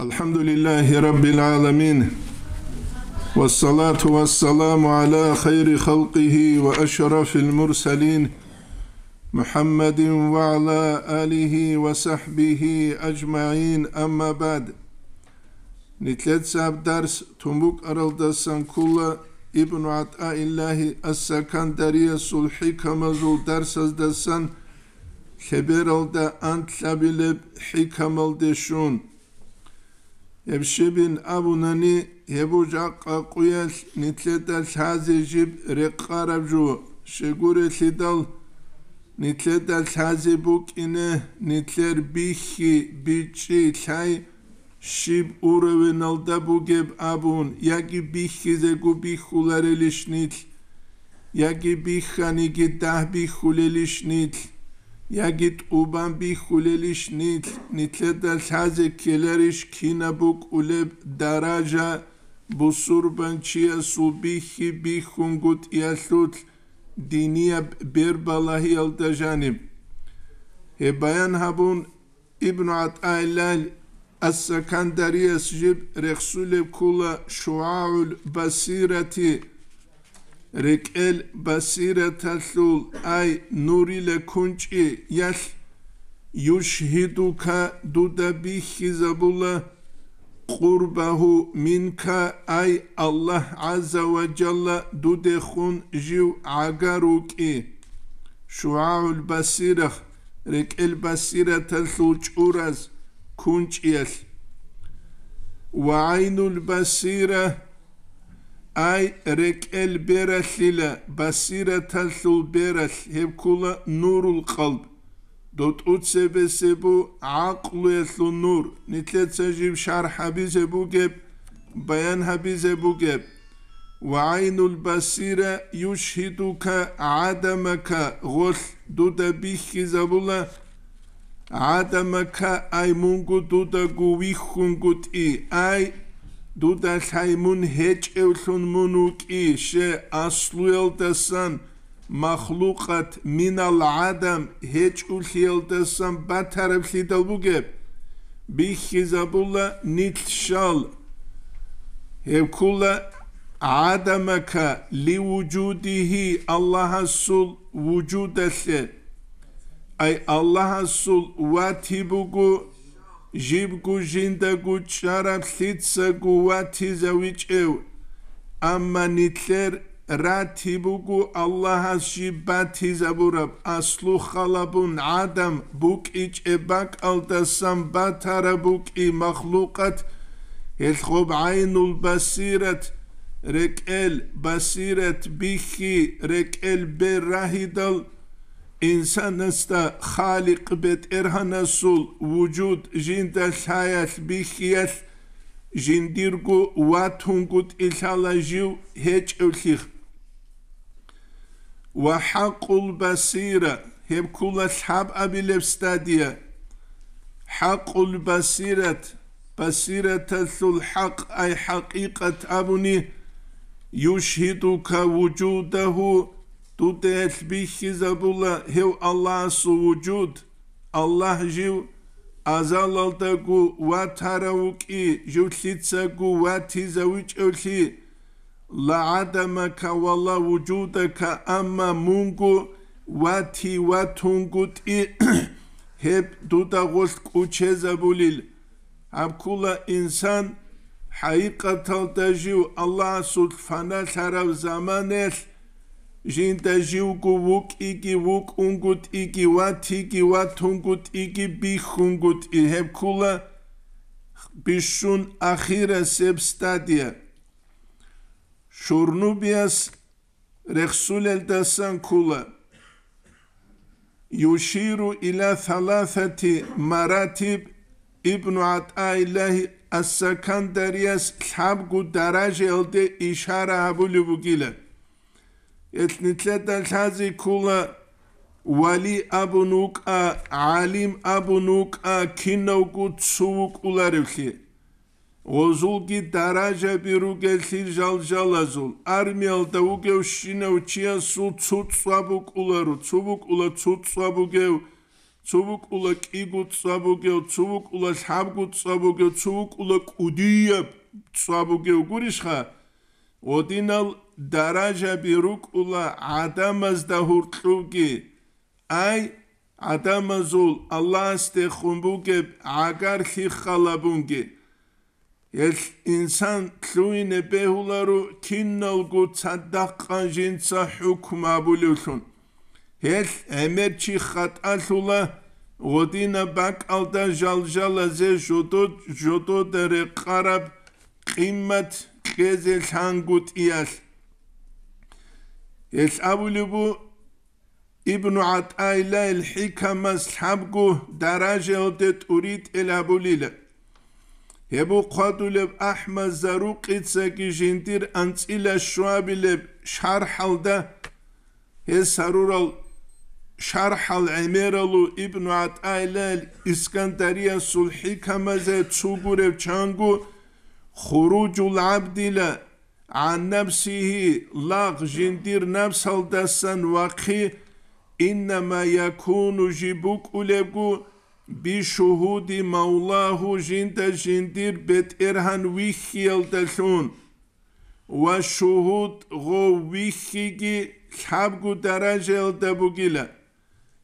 Elhamdülillahi Rabbil alemin. Ve salatu ve selamu ala hayri halkihi ve eşrafil murselin. Muhammedin ve ala alihi ve sahbihi ecmain amma ba'd. Nitletsab ders Tumbuk Araldasan Kulla İbn-i At'a illahi as-Sakandariye sulhi kamazul dersaz desen Keberalda antlabilib hikamal deşun. ებშიბინ აბუნანი ებუჯა ყაყუეს ნიტლეტა საზიჯიბ რეყყარაბჟუ შეგურე ლიდალ ნიტლეტა საზიბუ კინე ნიტლერ ბიხი ბიჭი ლაი შიბ ურევენალდა ბუგებ აბუნ იაგი ბიხი ზეგუ ბიხულარელიშნილ იაგი ბიხანიგი დაბიხულელიშნილ Yagit uban bi khulelish nit nitleda saze kelerish kinabuk uleb daraja busurban chia subihi bi khungut yasut diniya berbalahi altajanim Hebayan habun ibn Atailal as-Sakandariyas jib rexsule kula shu'a'ul basirati ركال بصيرة الثول أي نوري لكونش يش يشهدك دود به زبولا قربه منك أي الله عز وجل دود خون جيو عقاروك شعاع البصيرة ركال بصيرة الثول აი რეკელ ბერახილა ბასირათა სულ ბერახ ჰევკულა ნურულ ყალბ დოტუცებესებუ აყლუესუ ნურ ნიტლეცეჟიბ შარჰაბიზებუ გებ ბაიანჰაბიზებუ გებ ვაინულ ბასირა იუშჰიდუკა ადამაკა ღოლ დუდა ბიხიზაბულა ადამაკა აი მუნგუ დუდა გუ ვიხუნგუტი აი დუდა ხაიმუნ ჰეჭევლუნ მუნუკი შე ასლუელდასან махлуқат минал адам хечулхилдасан батарфлидалбугеп бихизабулла нитшал хевкула адамака ливуджудихи аллахасул вуджудасе ай аллахасул ватибугу ჟიბკუ ჟინდაგუ ჩარაფლიცაგუ ვათიზავიჭევ ამანიტლერ რათიბუგუ ალლაჰასში ბათიზაბურაბ ასლუ ხალაბუნ ადამ ბუკიჭებაკალდასამ ბათარაბუკი მახლუყათ ელხობ აინულ ბასირათ რეკელ ბასირათ ბიხი რეკელ ბერაჰიდალ insan asta halik bet erhana sul vücud jinda şayas bihiyas jindirgu vatungut ilhala jiv heç ölsih. Ve hakul basira hep kula shab abilev stadiya. Hakkul basirat basiretesul hak ay hakikat abuni yuşhiduka vücudahu Tu te esbihis Abdullah, Reu Allah suvujud, Allah jiv, azallaltaku vatarauki, juvsitsaku vatizavuçölhi, laadamaka valla vücudaka amma mungu, vati vatungut i, hep duda dudağız kuçeza bulil. Abkula insan, haykataldaju Allah sutfana sarav zamanel. ჟინტაჟიუკუვუკ იკივუკ უნგუტ იკივა თიკივა თუნგუტ იკი ბიხუნგუტ იჰებქულა ბიშუნ ახირესებ სტადია შურნუბიას რეხსულელდასან ქულა يشير إلى ثلاثة مراتب ابن عطاء الله السكندرياس حبق درجة إشارة أبو لبوكيلة ეთნიცეთალ ჰაზი ქულა ვალი აბუნუკ აალიმ აბუნუკ ქინოკუ ცუკულარევლი ოზულკი დარაჟე პირუკე სიჟალჟალაზულ არმიალ და უგევ შინევ ჩია სუ ცუცვაბუკულარო ცუბუკულა ცუცვაბუგევ ცუბუკულა კიგუ ცვაბუგევ ცუბუკულა ჰამგუ ცვაბუგევ ცუბუკულა კუდიე ცვაბუგევ გურიშხა ოდინალ დარაჟები რუკულა ადამას და ჰურტუგი აი ადამაზულ ალას და ხუმბუგე აგარ ხიხალაბუნგი ეს ინსან ქუინე ბეულარუ ქინნალგუ ცადაყან ჟინცა ჰუკმა ბულუშუნ ეს ემერჩი ხატალულა ღოდინა ბაკალდან ჟალჟალაზე ჟოტო ჟოტო დერე ყარაბ ყიმათ ქეზე ლანგუტიას ეს აბულიბუ იბნუ ატაილა ალ-ჰიკამას ჰაბგუ დარაჟეოდე ტურიტ ელაბულილა ებუ ყადულებ აჰმად ზარუკიცე გიჟინტირ ანცილა შუაბილებ შარჰალდა ეს სარურალ შარჰალ ემერალუ იბნუ ატაილა ისკანდარია სულ-ჰიკამაზე ცუგურებ ჩანგუ ხურუჯულ აბდილა عن نفسه لا جندير نفس هل دسن وقي إنما يكون جبوك أولبكو بشهود مولاه جند جندير بيت إرهن ويخيل دلون وشهود غو ويخيجي درجه درجة الدبوغيلا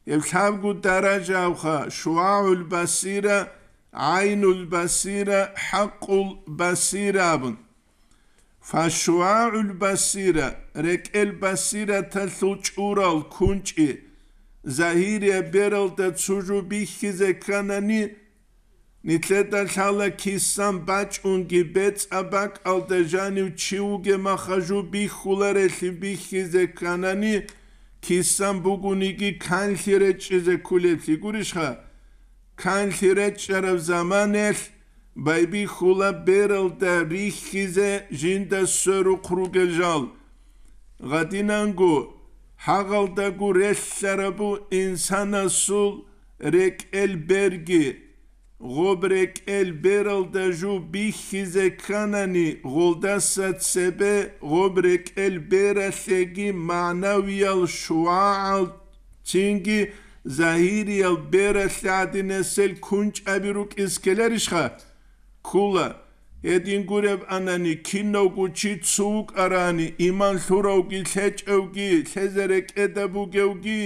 يخبقو درجة أوخا شعاع البصيرة عين البصيرة حق البصيرة أبن ფაშუაულ ბასირა რეკელ ბასირა თლუჭურალ კუნჭი ზაჰირე ბერალდა ცუჟუბი ხიზე კანანი ნიცეთა ხალა ქისან ბაჭუნგი ბეწაბაკ ალდეჟანი ჩიუგე მახაჟუბი ხულერე ლიბი ხიზე კანანი ქისან ბუგუნიგი ქანხირე ჭიზე ქულეთი გურიშხა ქანხირე ჭერავ ზამანელ bei bi khula berel tarikh khize jinda suru krugejal gadinangu hagalda gures sarabu insana sul rek el bergi Gobrek el beral da ju bihize kanani golda sat sebe gobrek el bera segi manaviyal şuaal çingi zahiri al bera sadine sel kunç abiruk iskeler işha. ქულა ედინგურებ ანანი კინოგუჩი ცუკ არანი იმან ლურავკი ხეჭევკი ხეზერე კედაბუგევკი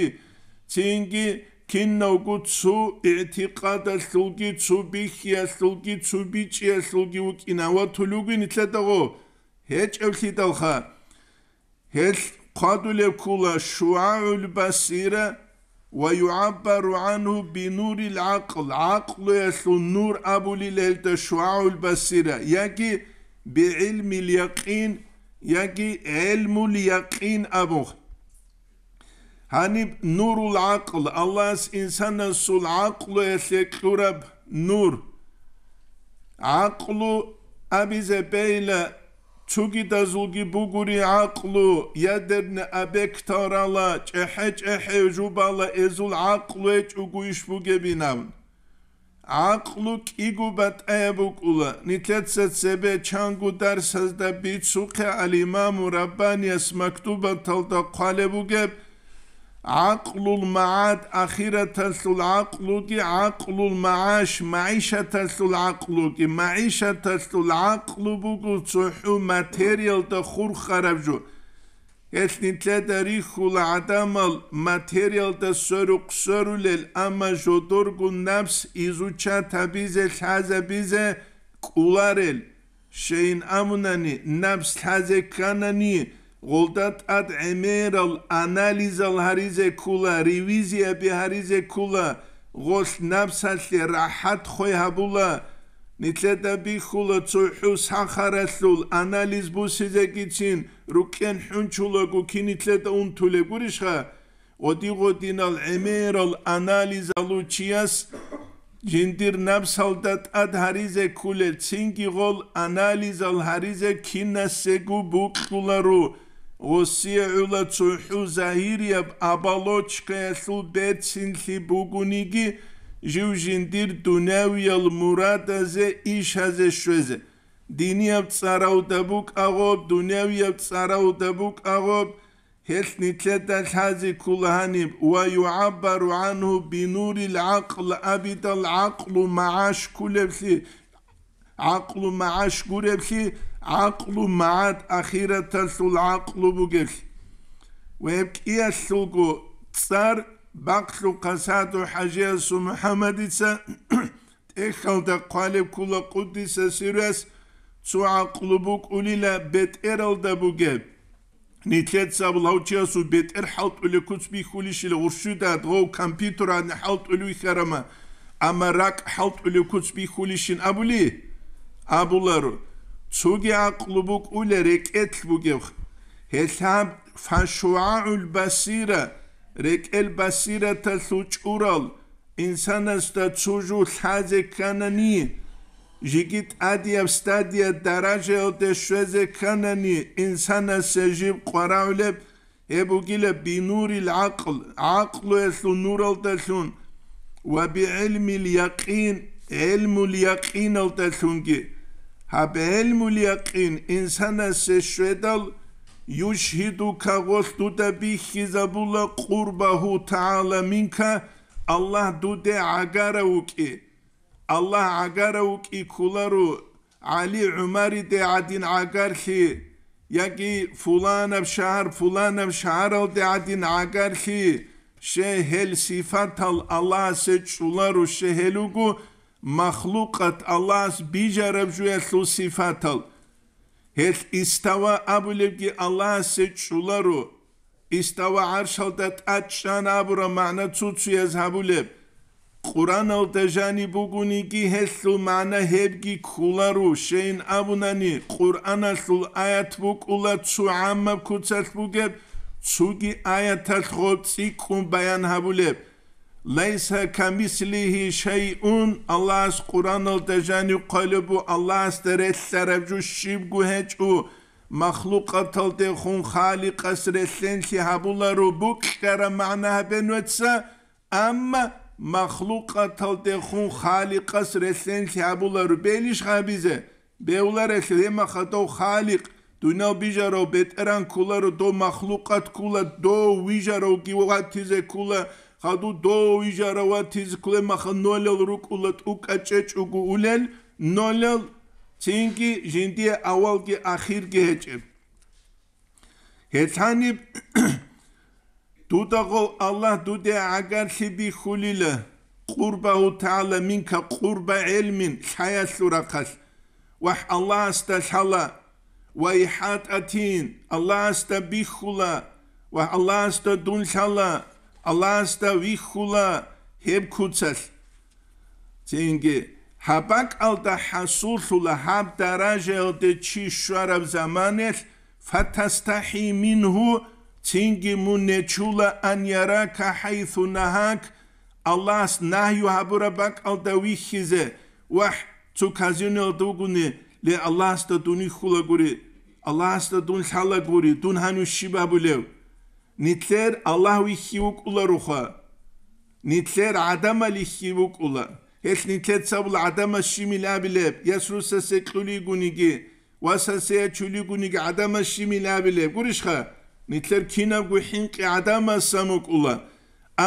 წინგი კინოგუ ცუ ეთიყადა ლუგი ცუ ბიხია ლუგი ცუ ბიჭია ლუგი უკინავა თუ ლუგი ნიცადაღო ეჭევსი დალხა ჰელ ყადულე ქულა შუაულ ბასირა ويعبر عنه بنور العقل عقل يسلو النور أبو لليل تشوع البصيرة يكي بعلم اليقين يكي علم اليقين أبو هاني نور العقل الله إنسان السل عقل يسكرب نور عقل أبي زبيلة ჩუგი და ზულგი ბუგური აყლუ ედერნე აბექტარალა ჭეჰე ჭეჰე ჟუბალა ეზულ აყლუ ეჭუგუ იშბუგებინამ აყლუ კიგუბა ტებუკულა ნითლეცე ცებე ჩანგუ დარსაზ და ბიცუ ხე ალიმამ რაბანიას მაქტუბა თალდა ყალებუგებ აყლულ მაად ახირათასულ აყლუდი აყლულ მააშ მაიშათასულ აყლუდი მაიშათასულ აყლუბუგუ წუჰუ მატერიალ და ხურ ხარავჯუ ეს ნიცე და რიხულ ადამალ მატერიალ და სორუ ყსორულელ ამა ჟოდორგუ ნაფს იზუჩა თაბიზე ლაზე ბიზე კულარელ შეინ ამუნანი ნაფს თაზე კანანი ნაფს ولدت اد امير الاناليز الهريز كولا ريفيزيا بهريز كولا غوش نفس اللي راحت خوي هبولا نتلتا بي خولا تسوحو سخارة لول اناليز بو سيزاكي تين روكين حون چولاكو كي نتلتا اون طولة قريش خا ودي غدين الامير الاناليز الو چياس جندير نفس الدات اد هريز كولا تينكي غول اناليز الهريز كي نسيقو بو خولا رو ოსიეულა წუჰუ ზაჰირია აბალოჩკა ესუ დეცინლი ბუგუნიგი ჟიუჟინდირ დუნევიალ მურადაზე იშაზე შვეზე დინია წარაუდაბუ კაღო დუნევია წარაუდაბუ კაღო ჰესნიცე და ლაზი კულჰანი ვა იუაბარუ ანუ ბინური ლაყლ აბიდალ აყლუ მააშ კულებსი აყლუ მააშ გურებსი აყლუ მათ ახირათან სულ აყლუ ბუგეს ვებკია სულგო цар ბახლუ ყასადუ ჰაჯესუ მუჰამადისა ეხალდა ყალებ ქულა ყუდისა სირას ცუ აყლუ ბუკულილა ბეტერალდა ბუგე ნიტლეთ საბლაუჩიასუ ბეტერ ჰალტული ქუცბი ხულიშილ ურშუდა დღო კომპიუტერან ჰალტული ხარამა ამარაკ ჰალტული ქუცბი ხულიშინ აბული აბულარო צוגי אקלובוק אולה רקט בוגיוך, הלאב פשועל בסירה, רקל בסירה תלוץ אורל, אינסן אסתה צוג'ו חזה כנני, ז'יגית עדי אבסטדיה דראז'ה אותה שזה כנני, אינסן אסה ז'יב כבר אולב, אבו גילה בינורי לעקל, עקלו אסלו נור על תלון, ובעלמי ליקין, אלמו ליקין על תלונגי, Habel yakin insana seşvedal yuşhiduka gostuda bihi zabula kurbahu taala minka Allah dude agaravki Allah agaravki kularu Ali Ömer'i de adin agarhi yaki fulana şahar fulana şahar al de adin agarhi şehel sifatal Allah seçularu şehelugu מחלוקת אללהס ביג'רב ז'ויאסלו סיפאטל. הל איסטאווה אבו לבגי אללהס צ'ולרו. איסטאווה ארשלדת עד שען אבו רמאנה צוציאז אבו לב. קוראן אל דז'אני בוגוני גי הלו מענה הבגי כולרו שאין אבו נני. קוראן אסלו איית בוג אולה צו עמא קוצת בוגב. צוגי איית אסחו ציקום ביאן אבו לב. ليسه كمثله شيء الله قران الدجان قلب الله استر سرج شيب گهچ او مخلوق تلت خون خالق سر سن سي حبلرو بوكر معنا بنوتس اما مخلوق تلت خون خالق سر سن سي حبلرو بيليش خبيزه بيولر اسلي ما خطو خالق دونو بيجارو بيتران كولرو دو مخلوقات كولا دو ويجارو كي واتيزه كولا хаду доижарава тизкле маханолел рук улат ук ачеч угу улел нолел цинки жинди авалги ахирги хечеб хецаниб тутагол аллах дуде агар сиби хулила قربه تعالى منك قرب علم حياة رقص وح الله استشهلا وإحات أتين الله استبيخلا وح الله استدنشلا ალას და ვიხულა ჰებკუცალ ჯენგე ჰაბაკ ალდა ჰასულულა ჰაბ დარაჟელდე ჩიშვარავ ზამანელ ფათასტაჰი მინჰუ ჯენგე მუნეჩულა ანიარა ქაჰაითუ ნაჰაკ ალას ნაჰიუ ჰაბურაბაკ ალდა ვიხიზე ვაჰ ცუკაზინელ დუგუნი ლე ალას და დუნი ხულა გური ალას და დუნ ხალა გური დუნ ჰანუ შიბაბულევ ნიცერ ალაჰვი ხიუკულა რუხა ნიცერ ადამა ლი ხიუკულა ეს ნიცერ საბლ ადამა შიმილაბილებ ესრუსა სეკული გუნიგი ვასასე ჩული გუნიგი ადამა შიმილაბილებ გურიშხა ნიცერ ქინა გუჰინყი ადამა სამუკულა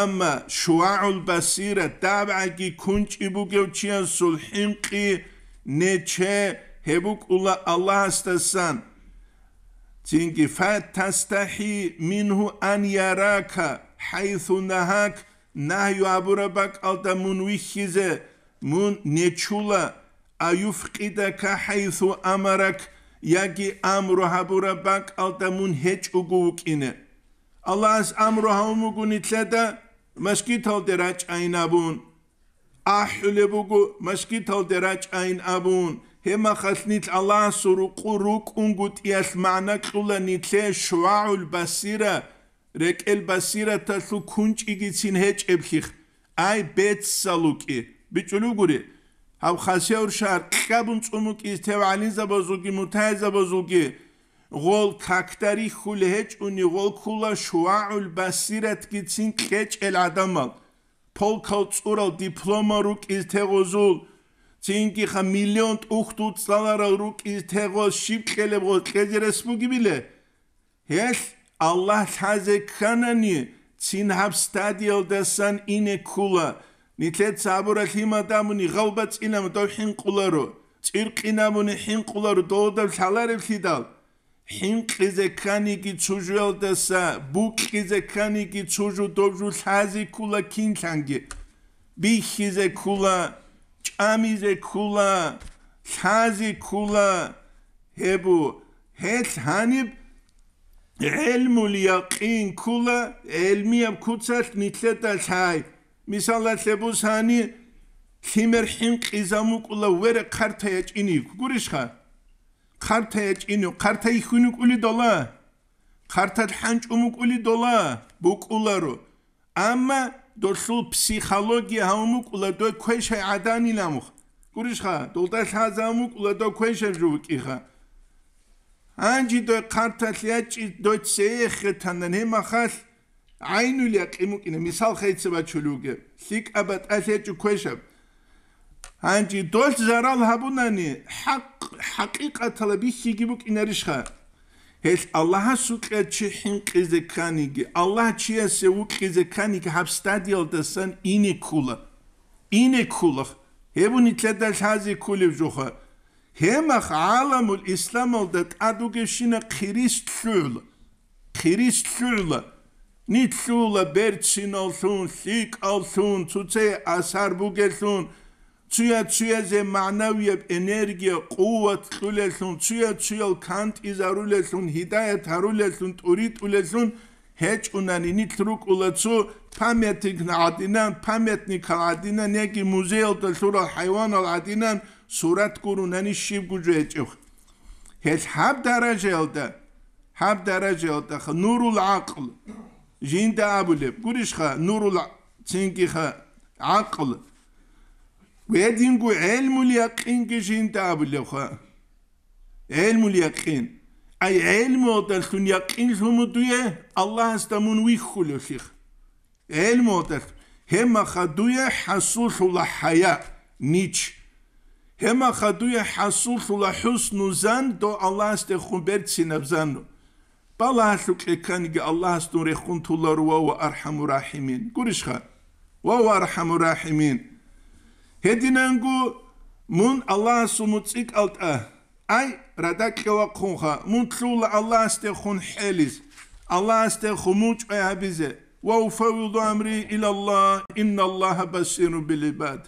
ამა შუაულ ბასირა დაბაგი კუნჭი ბუგევჩიან სულ ჰიმყი ნეჩე ჰებუკულა ალაჰსტასან წინკი ფათასტაჰი მინჰუ ან იარაკა ჰაითუ ნაჰაკ ნაიუ აბურაბაკ ალდა მუნვიხიზე მუნ ნეჩულა აიუფყიდაკა ჰაითუ ამარაკ იაგი ამრუ აბურაბაკ ალდა მუნ ჰეჭ უგუკინე ალას ამრუ ჰამუგუნიტლადა მასკითალდე რაჭაინაბუნ აჰულებუგუ მასკითალდე რაჭაინაბუნ ჰემახასნიც ალასურუ ყურუ კუნგუტიას მანაკულანი წე შვაულ ბასირა რეკელ ბასირა თასუ კუნჭიგიცინ ჰეჭებხიხ აი ბეცსალუკი ბიჭულუგური აუ ხასიურ შარ ყაბუნ წუმუკი თევალი ზაბოზუკი მუთაი ზაბოზუკი ღოლ თაქტარი ხულ ჰეჭუნი ღოლ ხულა შვაულ ბასირათკიცინ ყეჭელ ადამალ პოლკოლ წურალ დიპლომარუკ ისთეღოზულ ჩინტიხა მილიონ ტუხტუც სალარა რუკი თეგო შიფხელებო ხეჯერესმუგიბილე ეს ალლა ჰაზე ქანანი ცინაბ სტადიო დასან ინე კულა ნიტეთ საბურა ჰიმა დამუნი ღალბა წინამ დოჰინ ყულარო წირყინამუნი ჰინ ყულარო დოდა ჩალარებ ხიდალ ჰინ ყიზე ქანიკი ჩუჟელ დასა ბუკიზე ქანიკი ჩუჟუ დოჟუ ჰაზი კულა ქინთანგი ბიხიზე ქულა ჭამიზე ქულა ხაზი ქულა ჰებუ ჰეთ ჰანიბ ელმულია ყინ ქულა ელმია ქუცალ მითლეთა ჩაი მისალათებს ჰანი ქიმერ ჰიმ ყიზამუ ქულა ვერ ხართაა ჭინი გურიშხა ხართაა ჭინი ხართაი ხინი ქული დოლა ხართად ჰანჭუმუ ქული დოლა ბუკულარო ამა дорсул психология аумукула до кэше аданиламу куришха долда хазамукула до кэше жукиха анжи до картатляч до цехе танане махал айнуля кимукина мисал хайцева чулуге лик абат асечу кэше анжи дол зарал хабунани хак хакикатала бихигибук инаришха ეს ალლაჰს უკეთში ჰინყიზე ქანიგი ალლაჰ ჩიესე უკიზე ქანიგი ჰაბსტადიალ და სან ინიკულა ინიკულა ებუნი თლედა ჰაზი კულივ ჯოხა ჰემა ხალამულ ისლამულ და ადუგეშინა ქრისტულ ქრისტულ ნიცულა ბერცინოლსუნ სიკალსუნ წუცე ასარბუგესუნ ცუე ცუეზე მანავია ენერგია ყუვათ ხულესუნ ცუე ცუელ კანტ იზარულესუნ ჰიდაიათ არულესუნ ტურიტ ულესუნ ჰეჭუნან ინიტრუკულაცუ პამეთიკ ნადინან პამეთნიკ ნადინან ნეგი მუზეელ და სურა ჰაივანალ ადინან სურათ კურუნანი შიბგუჯუ ეჭუხ ჰეს ჰაბ დარაჟელდა ჰაბ დარაჟელდა ნურულ აყლ ჟინდა აბულებ გურიშხა ნურულ ცინკიხა აყლ ويدين قو علم اليقين كشين تابل يخا علم اليقين أي علم وتلتون يقين سمتوية الله استمون ويخو لشيخ علم وتلتون هما خدوية حسوس لحياة نيتش هما خدوية حسوس لحسن زان دو الله استخون برد سنبزانو بالاسو كيكانيجي الله استون ريخون تولار وهو أرحم الراحمين قرشخا وهو أرحم الراحمين ჰედინანგუ მუნ ალასუ მუციკალტა აი რადა ქევა ხუნხა მუნ თულა ალასტე ხუნ ჰელის ალასტე ხუმუჭე აბიზე ვა უფავილდო ამრი ილალლა ინალლაჰა ბასირუ ბილიბად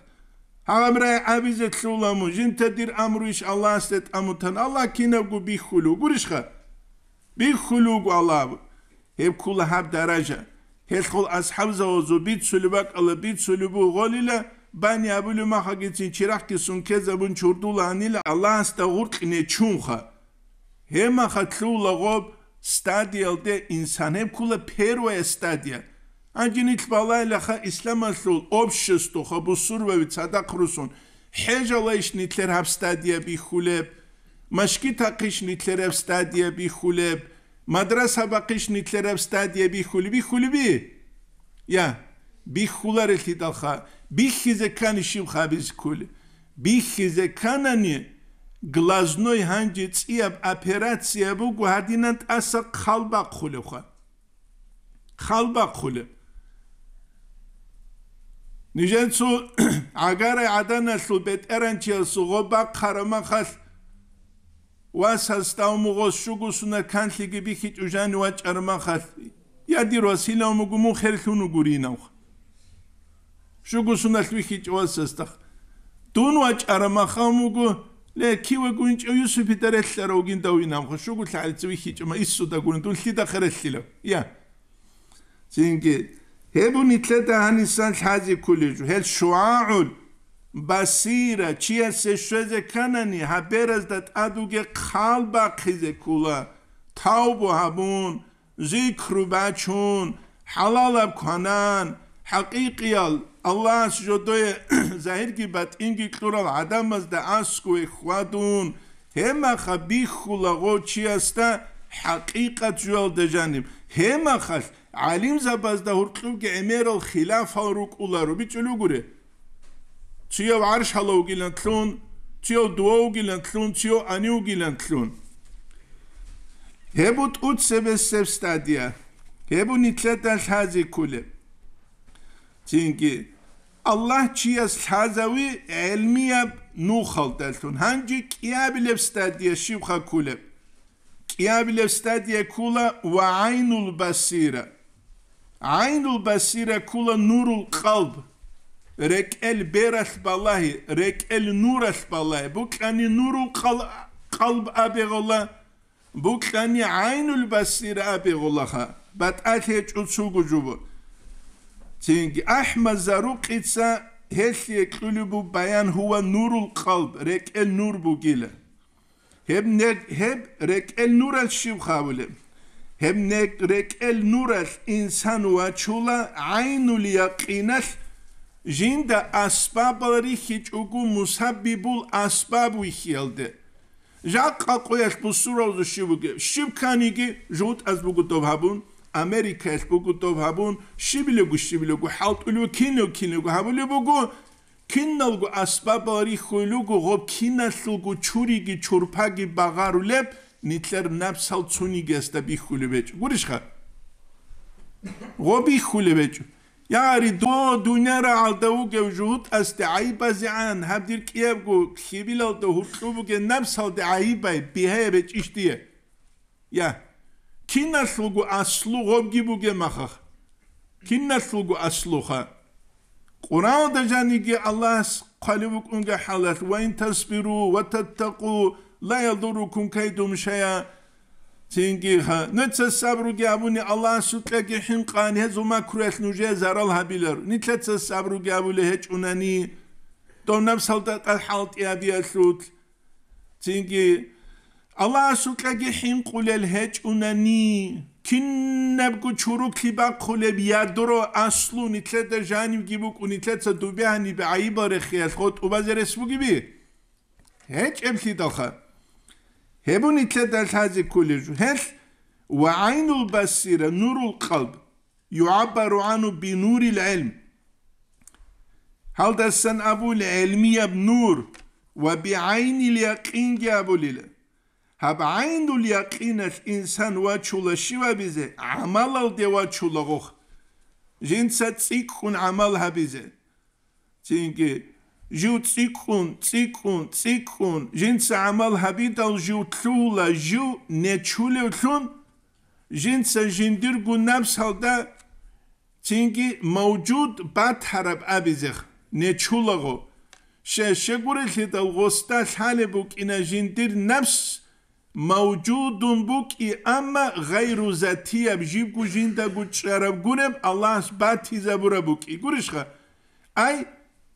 ამრე აბიზე თულა მუ ჟინთა დირ ამრუშ ალასტე ამუთან ალა კინაგუ ბიხულუ გურიშხა ბიხულუ ალა ჰებ ქულა ჰაბ დარაჟა ჰელ ხულ ასჰაბ ზაოზუ ბიცულუ ბაკალა ბიცულუ ბუღოლილა ბანი აბულუ მახაგიცი ჩირახკი სუნკეზაბუნ ჩურდულანილ ალანს და ურყინე ჩუნხა ჰემახა თლულაღო სტადიალდე ინსანებ ქულა ფერვე სტადია ანჯინი თბალაილა ხა ისლამასულ ობშესტო ხა ბუსურვევი ცადაქრუსუნ ჰეჯალეშ ნიტლერ ჰაბ სტადია ბიხულებ მაშკი თაყიშ ნიტლერ ჰაბ სტადია ბიხულებ მადრასა ბაყიშ ნიტლერ ჰაბ სტადია ბიხული ბიხული ბი ია ბიხულარ ეთი დახა бихизе кани шим хабис кули бихизе канани глазной ханджи цияб операция бу гуадинан таса халба кули ха халба кули ниженцу агара адана субет эранчи сугоба харама хас вас хаста умугос шугусуна канлиги бихи жужани ва чарма хас ядиро силамугу мухерхуну гуринау შუგუსუნახ ვიჩოასეს და დუნვაჭ არამახამუგუ ლე ქივეგუნჭო იუსუფი და რეხლარო გინდავინამ ხო შუგუ ხალც ვიჩო მა ისუ და გუნ დულში და ხრესილო ია ძინგი ჰებუნი თლე და ანისან ხაზი კულიჯ ჰელ შუაულ ბასირა ჩიასე შვეზე კანანი ჰაბერას და ადუგე ხალბა ხიზე კულა თაუბო ჰაბუნ ზიქრუ ბაჩუნ ჰალალა ქანან ჰაკიკიალ Allah's jodoye zahir ki bat ingi klural adamaz da asku e khwadun hema kha bikhula gochi asta haqiqat jual de janim hema kha alim zabaz da hurqiv ki emero khilaf haruk ularu bi chulugure chiyo arsh halu gilan tlun chiyo duau gilan tlun chiyo aniu gilan tlun hebut utsebe sev stadia hebu nitleta khazi kule Çünkü Allah çiyas hazavi elmiye nuhal deltun. Hangi kiyabilev stadiye şivha kulev. Kiyabilev stadiye kula ve aynul basire. Aynul basire kula nurul kalb. Rek el berah balahi. Rek el nurah balahi. Bu kani nurul kal kalb abegola. Bu kani aynul basire ha. Bat ateç utsugu cubu. თინგი აჰმაზა რუკიცა ჰელი კლუბუ ბაიან ჰუა ნურულ ყალბ რეკე ნურ ბუგილე ჰებ ნე ჰებ რეკე ნურალ შიხავლე ჰებ ნე რეკე ნურალ ინსანუა ჩულა აინულ იაკინალ ჟინდა ასბაბალი ჰიჭ უგუ მუსაბიბულ ასბაბუ ჰიელდე ჟაკ ყაყუეშ ბუსუროზ შიბუგე შიბკანიგი ჟუტ ასბუგუ ტოვაბუნ ამერიკა ეს ბუგუტო ვაბუნ შიბლიგუ შიბლიგუ ჰალტულუ კინო კინო ვაბული ბუგუ კინნალგუ ასბაბარი ხულუგუ ღობ კინასულგუ ჩურიგი ჩურფაგი ბაღარულებ ნიტლერ ნაფსალ ცუნიგეს და ბიხული ბეჭ გურიშხა ღობი ხული ბეჭ Yari do dunyara alda u gevjut asti aybazi an habdir kiyev go khibil alda hurtubu ge nam salda aybay bihebe çiştiye. Ya yeah. كينسلغو أسلوغو جيبوغي مخخ كينسلغو أسلوخا قرآن دجانيجي الله قلبك أنجا حالات وين تصبروا وتتقوا لا يضركم كيدهم شيئا خا نتسا الصبر جابوني الله سكك حمقان هزو ما كريت نجي زرالها بلر نتسا الصبر جابولي هج أناني دو نفس هلتات الحالت يا بيا تنجي ალას უკეგი ჰინყულელ ჰეჭუნანი ქინნებგუ ჩურუქიბა ქულებია დრო ასლუნი თლედა ჟანი გიბუკუნი თლეცა დუბიანი აიბარე ხიას ხო ტუბაზერეს მუგიბი ჰეჭემში დახა ჰებუნი თლედა ლაზი ქულიჟუ ჰელ ვა აინულ ბასირა ნურულ ყალბ يعبروا عنه بنور العلم هل ده سن ابو العلمي بنور وبعين اليقين جابوا ليله აბაინულია ყინეს ინსან ვაჩულა შივაბიზე ამალალ დევაჩულა ხო ჟინცა ციკუნ ამალ ჰაბიზე ჩინკი ჟუ ციკუნ ციკუნ ციკუნ ჟინცა ამალ ჰაბიდალ ჟუ თულა ჟუ ნეჩულე თუმ ჟინცა ჟინდირ გუნამ სალდა ჩინკი მოუჯუდ ბათარაბ აბიზე ნეჩულა ხო შე შეგურილი და უგოსტა ხალებო კინაჟინდირ ნაფს موجودون بو كي اما غير ذاتي اب جيب كو جيندا كو تشرب غونم الله سباتي زبر بو كي غورش خا اي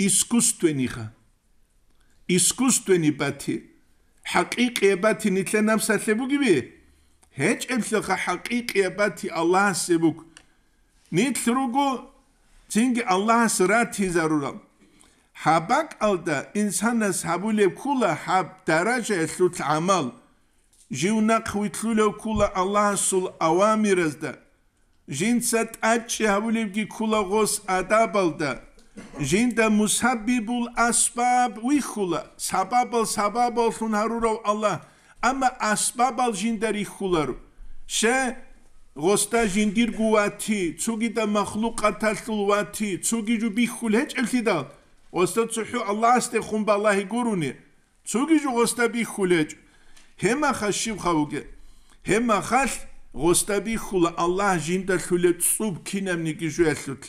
اسكوستوني خا اسكوستوني باتي حقيقي باتي نتلنا مسلبو كي بي هيج امسل خا حقيقي باتي الله سبوك نيتروغو تينغي الله سراتي زارورا حباك الدا انسان نسحبولي كولا حب درجه سوت عمل ჟიუნაქ ვითლულო კულა ალასულ ავამირაზდა ჟინცეთ აჭი ავლიბგი კულაღოს ადაბალდა ჟინდა მუსაბიბულ ასბაბ ვიხულა საბაბალ საბაბალ სუნარურო ალა ამა ასბაბალ ჟინდარი ხულარ შე როსტა ჟინდირ გუათი ცუგი და مخلوقათალ ვათი ცუგი ჯუბი ხულე ჭელთიდა ოსტა ცუჰუ ალა ასტე ხუმბალაჰი გურუნი ცუგი ჯუ ოსტა ბი ხულეჭ ჰემახაში ხავუკე ჰემახალ როსტაბი ხულა ალლაჰ ჟინდა ხულე წუბ ქინემნი გიჟუელუთ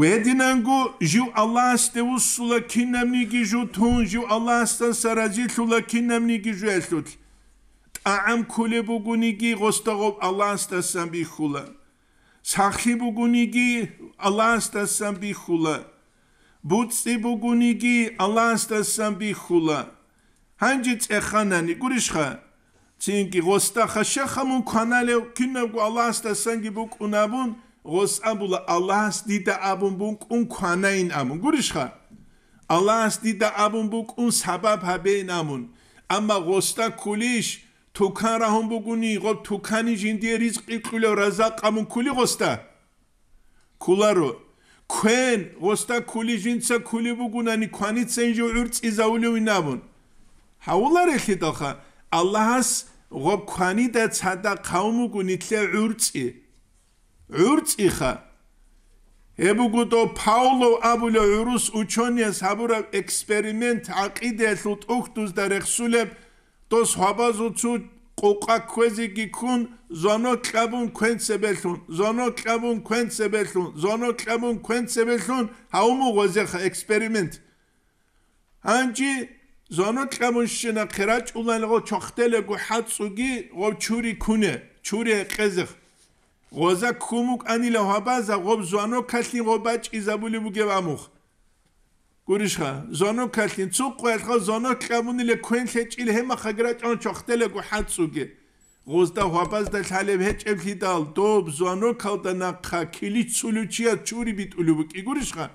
ვედინანგუ ჟუ ალლაჰს დევუსულა ქინემნი გიჟუ თუნ ჟუ ალლაჰსთან სარაჯი ხულა ქინემნი გიჟუელუთ ტაამ ქულე ბუგუნიგი როსტაღო ალლაჰსთან სამბი ხულა სახლი ბუგუნიგი ალლაჰსთან სამბი ხულა ბუცი ბუგუნიგი ალლაჰსთან სამბი ხულა ჰანჯი წეხანანი გურიშხა წინკი ღოსტა ხაშა ხამუ ქანალე კინაგუ ალას და სანგი ბუ ყუნაბუნ ღოს აბულა ალას დიდა აბუნ ბუ ყუნ ქანაინ ამუნ გურიშხა ალას დიდა აბუნ ბუ ყუნ საბაბ ჰაბეინ ამუნ ამა ღოსტა ქულიშ თუქან რაჰუნ ბუ გუნი ღო თუქანი ჟინდი რიზყი ყილო რაზა ყამუნ ქული ღოსტა ქულარო ქენ ღოსტა ქული ჟინცა ქული ბუ გუნანი ქანი ცენჯო ურწი ზაულიო ინამუნ ჰაულარ ეხიდოხა ალლაჰას ღობქანი და ცადა ყავმუ გუნითლე ურწი ურწი ხა ებუგუტო პაულო აბულო ურუს უჩონია საბურა ექსპერიმენტ აყიდეს უტუქტუს და რეხსულებ то схабазуцу кока квезиги кун зоно клабун квенсебелун зоно клабун квенсебелун зоно клабун квенсебелун хаумо гозе эксперимент анчи ზონო ქემუშინა ხერაჭ უნალღო ჩოხტელე გუ ჰაცუგი ღობ ჩური ქუნე ჩური ყეზხ ღოზა ქუმუკ ანილა ჰაბაზა ღობ ზონო ქალი ღობა ჭიზაბული ბუგე ვამუხ გურიშა ზონო ქალი წუ ყელხო ზონო ქემუნილე ქუენ ხეჭილ ჰემა ხაგრაჭონ ჩოხტელე გუ ჰაცუგი ღოზდა ჰაბაზდა ჩალე ვეჭებლი დალ დობ ზონო ქალდა ნაყა ქილი ცულუჩია ჩური ბიტულუბი გურიშა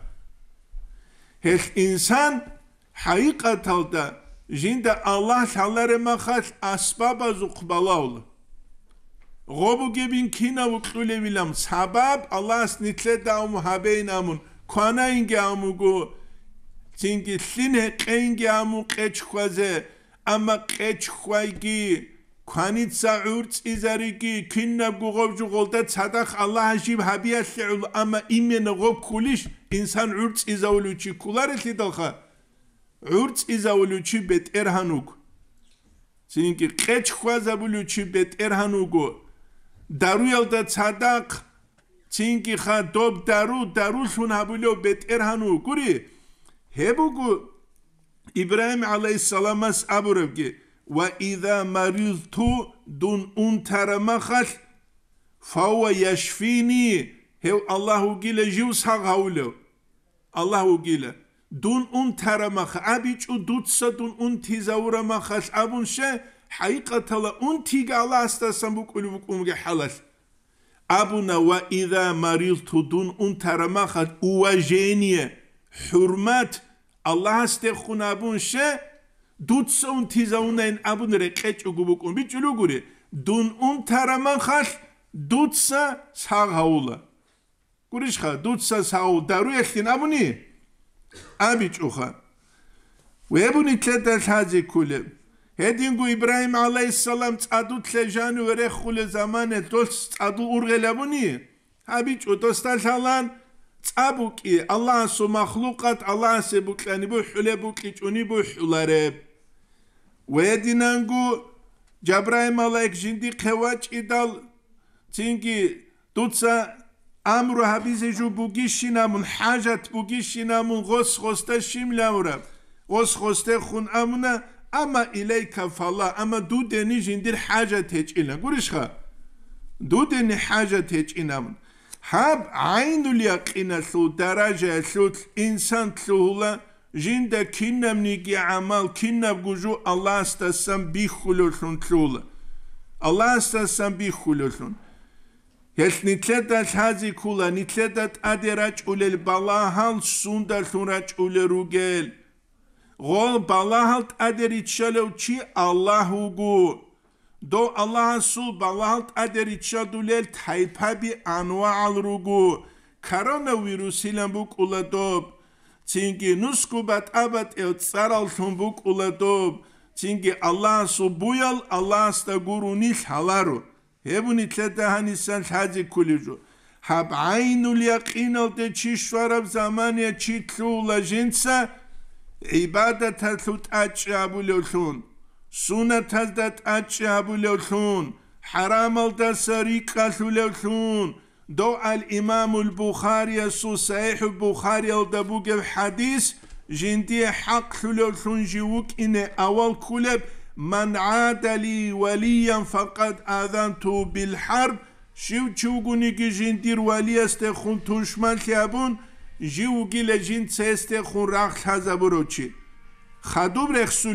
ეს ინსან حقيقت هلته جند الله شالره مخاش اسباب زخبلاول غوبوګبین کینه وکړلی ویلم سبب الله سنتله دا محبینامون کانا اینګه اموګو څنګه سینه قینګه امو قچخوازه اما قچخوایګی کانی څاور څیزریګی کینه ګوګوب جوګولده صدق الله حجیب حبیاسلو اما ایمنه غوب کولیش انسان عرض ایزاولوچی کولارتی دلخه ურციზაულუჩი ბეტერჰანუკ ცინკი ყეჩხვაზაბულუჩი ბეტერჰანუგო დარუელდა ცადაკ ცინკი ხა დობ დარუ დარუშუნაბულო ბეტერჰანუკური ჰებუგუ იბრაჰიმ ალეისალამას აბურებგი ვა იდა მარიზთუ დუნ უნთარამახალ ფაუა იაშფინი ჰევ ალლაჰუ გილე ჯუსაღაულო ალლაჰუ გილე دون اون ترمخ ابي چو دوتسا دون اون تيزاورا مخاش ابون شه حقيقتلا اون تيغا لا استاسم بو قلو بو حلش ابونا وا اذا مريض تو دون اون ترمخ او واجينيه حرمت الله است خون ابون شه دوتسا اون تيزاونا ان ابون ري قچو گو بو قوم بيچلو گوري دون اون ترمخ دوتسا ساغاولا گوريش خا دوتسا ساو درو اختين ابوني ამიჭუხა ვებუნი ქეთა ხაჯი ქულე ჰედინგუ იბრაჰიმ ალაიჰიссалამ წადუ თლეჟანუ ვერე ხულე ზამანე დოს წადუ ურღელაბუნი ამიჭუ დოსთალალან წაბუკი ალაასო махლუკატ ალაასე ბუკლანი ბუ ხულე ბუკი ჭუნი ბუ ხულარე ვედინანგუ ჯაბრაიმ ალაიჰი ჯინდი ხევაჭიდალ წინგი დუცა امر و جو بوگیشی نمون حاجت بوگیشی نمون غس خوسته شیم لورم غص خوسته خون امونه اما ایلیک کفالا اما دو دنی جندیر حاجت هیچ اینا گوریش خواه دو دنی حاجت هیچ اینمون. من هب عین الیقین سو درجه سو انسان سهولا جنده کنم نیگی عمل کنم جو الله استسم بی خلوشون سهولا الله استسم بی خلوشون ეს ნიცეთა საძი ქულა ნიცეთა ადერაჭულელ ბალაჰალ სუნდა თურაჭულე რუგელ ღონ ბალაჰალ ადერიჩალო ჩი ალაჰუგუ დო ალაჰან სუ ბალაჰალ ადერიჩადულელ თაიფაბი ანვა ალრუგუ კორონა ვირუსილან ბუკულადობ ცინკი ნუსკუბატ აბატ ელ წარალ თუმბუკულადობ ცინკი ალაჰ სუ ბუიალ ალაჰსტა გურუნი ხალარო ابونی تل دهانی سن حدی کلی جو عین الیقین او ده چی شوارب زمان چی تلو لجن سا عبادت تلو تاچی ابو لیلتون سونه تل ده تاچی ابو حرام او ده ساری قلو لیلتون دو ال امام البخاری سو سایح البخاری او ده بوگه حدیث جندی حق تلو لیلتون جیوک اینه اول کلیب من عاد لي وليا فقد آذنت بالحرب شو تشوغوني جين دير ولي استخون تنشمن خيابون جيو كي لجند سيستخون راخ هزبروتشي خدوب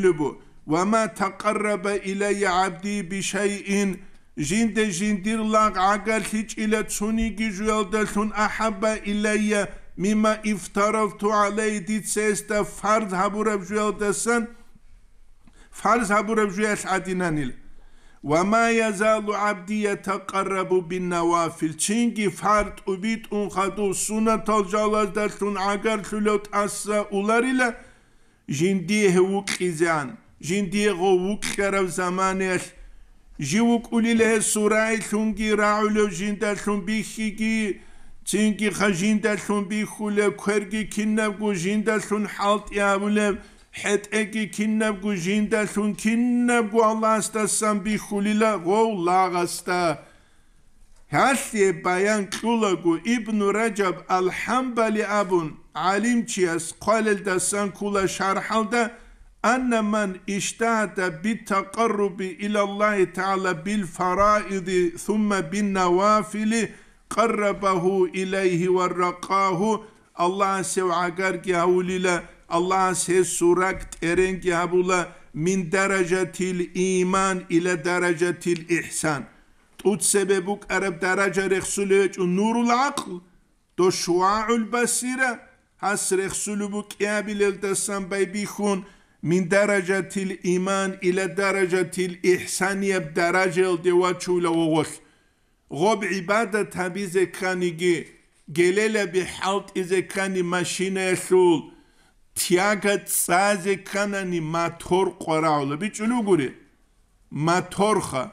بو وما تقرب إلي عبدي بشيء جند جندير لاغ عقل هيج إلى تسوني كي جوال دلتون أحب إلي مما افترضت عليه دي سيست فرد هبورب جوال دسن ფალსაბურებს ვიას ადინანილ ვამა იზალუ აბდი ეთაყარაბუ ბინავაფილ ჩინგი ფარტუბით უნხადუ სუნათალჯალას დასუნ აგარ ხულოთ ასა ულარილა ჟინდი ჰუკიზან ჟინდი ღუკერავ ზამანეს ჟიუკულილე სურაი თუნგი რაულო ჟინდა თუნბიხიგი ჩინგი ხაჟინდა თუნბიხულე ქერგი ქინნაგუ ჟინდა თუნ ჰალტიამულე het eki kinnab gu jinda sun kinnab gu Allah asta sambi khulila go lagasta Hasye bayan kulagu İbn Recep el-Hanbali abun alim çiyas qalil da san kula şarhalda أن من اجتهد bil faraidi, thumma تعالى بالفرائض ثم بالنوافل قربه إليه ورقاه الله سوى ki أولي Allah se surak tereng yabula min derecetil iman ile derecetil ihsan. Tut sebebuk Arab derece rehsulüç nurul akl. Do şua'ul basira Has rehsulubuk min desem baybihun. من درجة الإيمان إلى درجة الإحسان بدرجة الدواتشو لوغوخ غب عبادة بيزي كاني جي جلالة بحالت إذا كان ماشينة يخول тягат сазе канани матор қораулеби чунугури маторха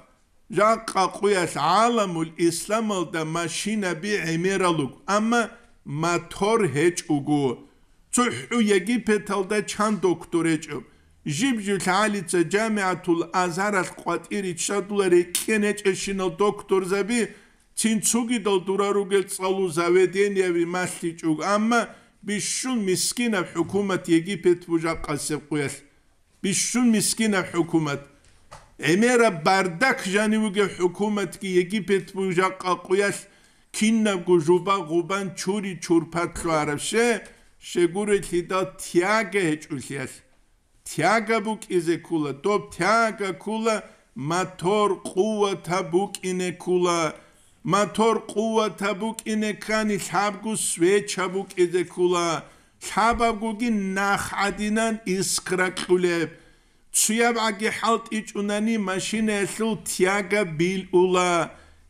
жаққа қуяш аламул исламалда машина би эмералук амма матор хеч угу цухю яги петалда чан докторе чу жибжу халица джамиатул азарал қватири чадуларе кене чешино доктор заби цин цуги дол дурару гел цалу заведениеви масти чуг амма بشون مسكينة حكومة يجيبت بجاب قاسب قويل بشون مسكينة حكومة امير بردك جاني وجه حكومة كي يجيبت بجاب قويل كينا جوبا غوبان چوري چورپات رو عرب شه شگوري تيدا تياغة هچ اوشيال تياغة بوك إزا كولا توب تياغة كولا ماتور قوة تا بوك إنه كولا მათორ ყუათა ბუკინე ხანი ლაბგუ სვეჩა ბუკიზე ქულა ლაბაბგუგი ნახადინან ისკრა ქულებ ცუიაბაგი ჰალტი ჭუნანი მაშინე ლუ თიაგა ბილ ულა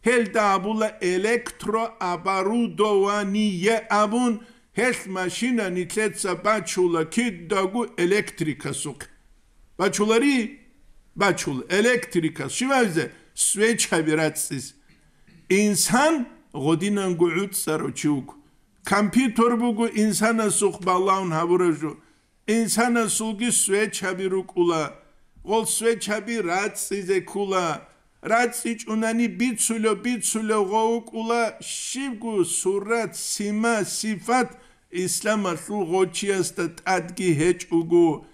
ჰელდა აბულა ელექტრო აბარუდოვანი ე აბუნ ჰეს მაშინა ნიცეცა ბაჩულა კიდაგუ ელექტრიკა სუკ ბაჩულარი ბაჩულ ელექტრიკა შევაზე სვეჩა ვირაცის insan godinan guut saru chuk computer bugu insana sukhbalan havurajo insana sulgi sve chabiru kula ol sve chabi rat size kula rat sichunani bitsulo bitsulo go kula shivgu surat sima sifat islam asul gochiasta tadgi hechugu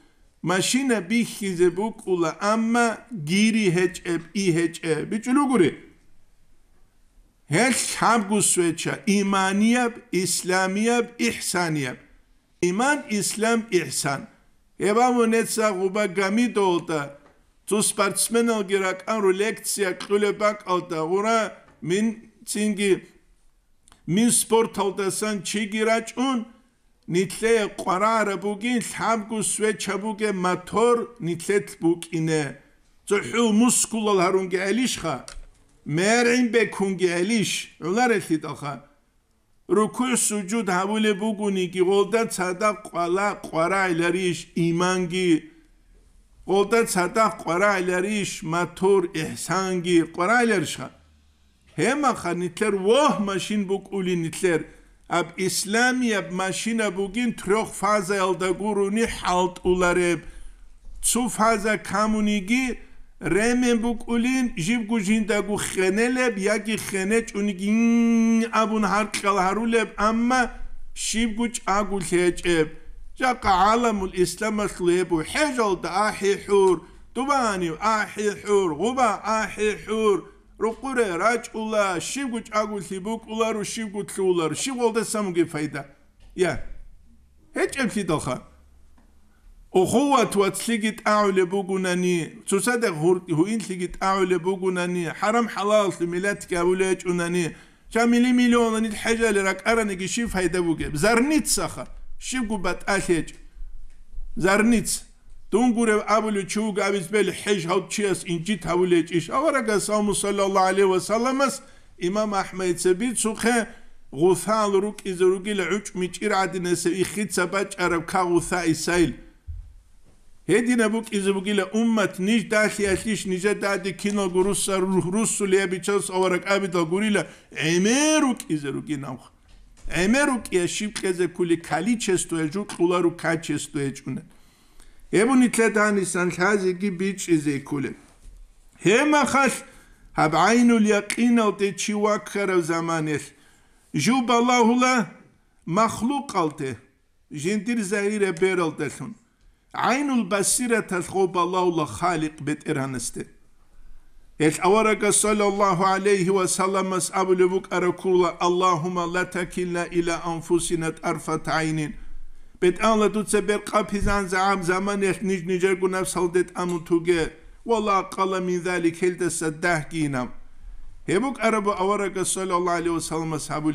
машина бихизе бу кула амма гири хеч эп и хеч э бичлугури ერთ სამგუსვეჩა იმანია ისლამია იჰსანია იმან ისლამ იჰსან ევამონეცა გუბა გამიდოლდა თუ სპორტსმენალ გერაკან რო ლექცია ყულება ყალდა ура მინ წინგი მინ სპორტავდასან ჩიგირაჭუნ ნიტლე ყვარარბუგი სამგუსვეჩაბუგე მათორ ნიტლეთბუკინე ძუჰუ მუსკულალ ჰარუნგე ალიშხა მერინ ბექუნგი ელიშ ულარეთით ახა რუკუ სუჯუდ ჰავულე ბუგუნი კი ყოლდა ცადა ყალა ყარა ელარიშ იმანგი ყოლდა ცადა ყარა ელარიშ მათურ ეჰსანგი ყარა ელარიშ ხა ჰემა ხა ნიტლერ ვოჰ მაშინ ბუკული ნიტლერ აბ ისლამი აბ მაშინა ბუგინ თროხ ფაზა ელდა გურუნი ჰალტულარებ ცუ ფაზა კამუნიგი რემემბუკულინ ჟიბგუჟინდაგუ ხენელებ იაკი ხენე ჭუნიგი აბუნ ჰარკალ ჰარულებ ამა ჟიბგუჭ აგუ ხეჭებ ჯაკა ალამულ ისლამა ხლებუ ჰეჟალ და აჰი ჰურ ტუბანი აჰი ჰურ ღუბა აჰი ჰურ როყურე რაჭულა ჟიბგუჭ აგუ ხიბუკულარუ ჟიბგუთლულარ ჟიბოლდა სამგე ფაიდა ია ჰეჭებ ხიდოხა اخوات واتسليجت اعول بوغوناني تسادة غورتي سليجت اعول بوغوناني حرام حلال لملاتك اولاج اوناني شاملي مليون اني الحجال راك ارانيك شيف هيدا بوغيب زرنيت سخا شيف قبات اخيج زرنيت تونغور ابلو تشوغ ابيز بيل حج هاو تشيس انجي تاوليج ايش اوراق سامو صلى الله عليه وسلم امام احمد سبيت سخي غوثان روك ازروكي لعوش ميشير عدنسي اخيت سباج عرب كا غوثا اسايل Едина букизбугиле уммат ниж дахи ахиш ниже дади кино гуруса руссули ебичос оварак абита гурила эмеру кизеру кинам эмеру кия шипкезе кули кали честу эжу кулару ка честу эчуне ебуни тледани сан хази ги бич изе кули хема хас хаб айну лякина те чивак хара заманес жуба лахула махлук алте Жентир заире берел десун. Aynul basirete huballahu halik bet iraniste. El avaraga sallallahu aleyhi ve sellem ashabu levuk arakula Allahumma la takilla ila anfusina arfat aynin. Bet anla tutse ber kapizan zaam zaman eh nic nicer gunav saldet amutuge. Valla kala min zalik helde saddah ginam. Hebuk arabu avaraga sallallahu aleyhi ve sellem ashabu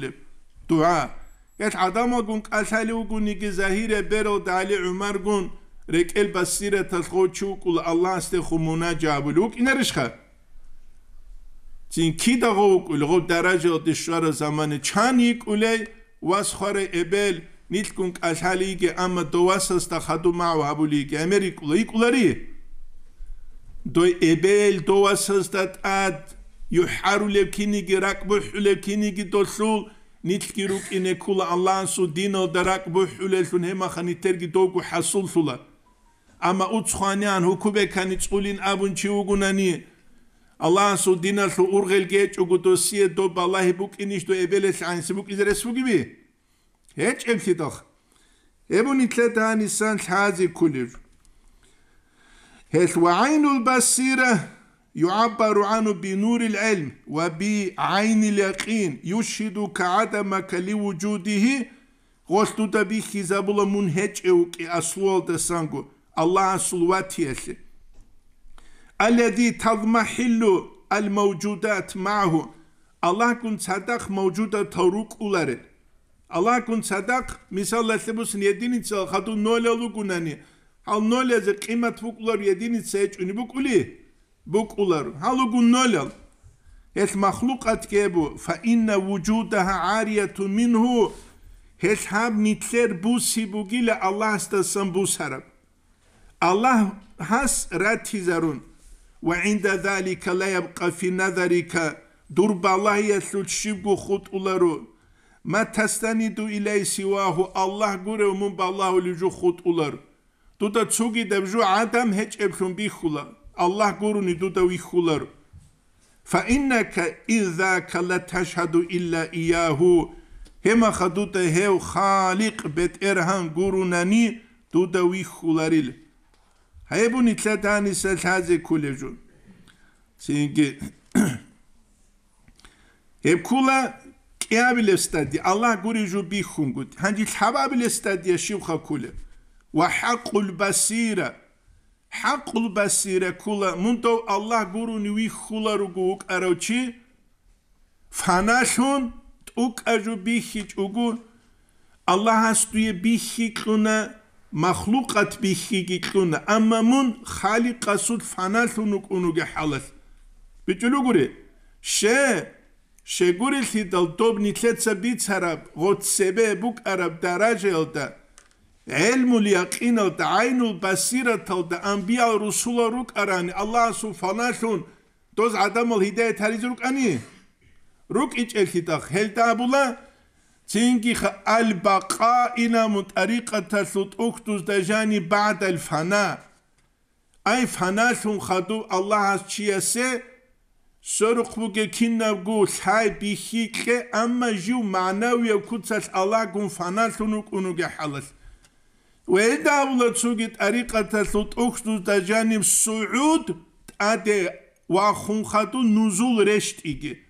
Dua. Et adama gun kasali ugun nigi zahire bero dali umar gun. رکل بسیر تلخو تشوکل الله است استخو این رشخه إنرشخا کی كي کل لغو درجه دشوار زمان ابل چانيك أولي واسخور إبل نيتكونك أشاليك أما دواس استخدو معو که أمريك أوليك أولاري دو ابل إبل دواس استتاد يحارو لبكينيك ركبح لبكينيك کی نيتكيروك إن کل الله سو دينو دراك بحولة شنهما خاني ترقي کو حصول فلا ama utsxanyan hukube kanitsulin abunçi ugunani Allah su dina su urgel geç ugutosiye do balahi buk iniş do ebele sansi buk izres bu gibi. Hiç elki doch. Ebun itle dan insan hazi kulür. Hel ve aynul basire يعبر عنه بنور العلم وبعين اليقين يشهدك عدمك لوجوده غسلت به زبل منهج اوكي أصلول تسانكو Allah'ın sulvatiyesi. Ellezî tazmahillu el mevcudat ma'hu. Allah kun sadak mevcuda taruk uları. Allah kun sadak misallesi bu sinedin içsel hatu nöle gunani. Hal nöle nolezi kıymet buklar yedin içse hiç ünü bukuli. Bukular. Halu gun nolel. Es mahlukat kebu Fa inne vücudaha ariyetu minhu. Heshab nitser bu sibugile Allah istasın bu sarap. Allah has hasratizarun ve inde zalika la yabqa fi nazarika durballahiyetul şibgu hutularu ma tastanidu iley sivahu Allah gure umun ballahu lücu hutular duda çugi devju adam hiç ebhun bihula Allah guruni duda vihular fa inneke izzâke kala teşhadu illa iyahu hema haduta hev halik bet erhan gurunani duda vihularil Aí é bonito, você tá nisso, você tá Culejo. Çünkü hep kula قیاب لستدی الله گوری جو بی خونگود هنجی حباب لستدی شیوخا کوله و حق البسیره حق البصیره کوله منتو الله گورو نوی خولا رو گوک اروچی فناشون اوک اجو بی هیچ اوگو الله هستوی بی هیچونه махлуқат бихигитун аммамун халиқасул фаналуну кунуге халас бичлугури ше шегури хидал добни тлеца бицараб гот себе бук араб даражелда علمул яқинал да айнул басиратал да амбия русуларук каран аллаху фаналун тоз адамул хидаят харизрук ани рук ичэлхитах хелтабула تنكيخ البقاء إلى مطريقة تسلط أكتوز دجاني بعد الفناء أي فناء سن خدو الله عز شيئسي سرق بوكي كنبقو سعي بيخيك أما جو معنوية كتسل الله كن فناء سنوك أنوك حلس وإذا أولا تسوكي طريقة تسلط أكتوز دجاني سعود أدي وخنخدو نزول رشت إيجي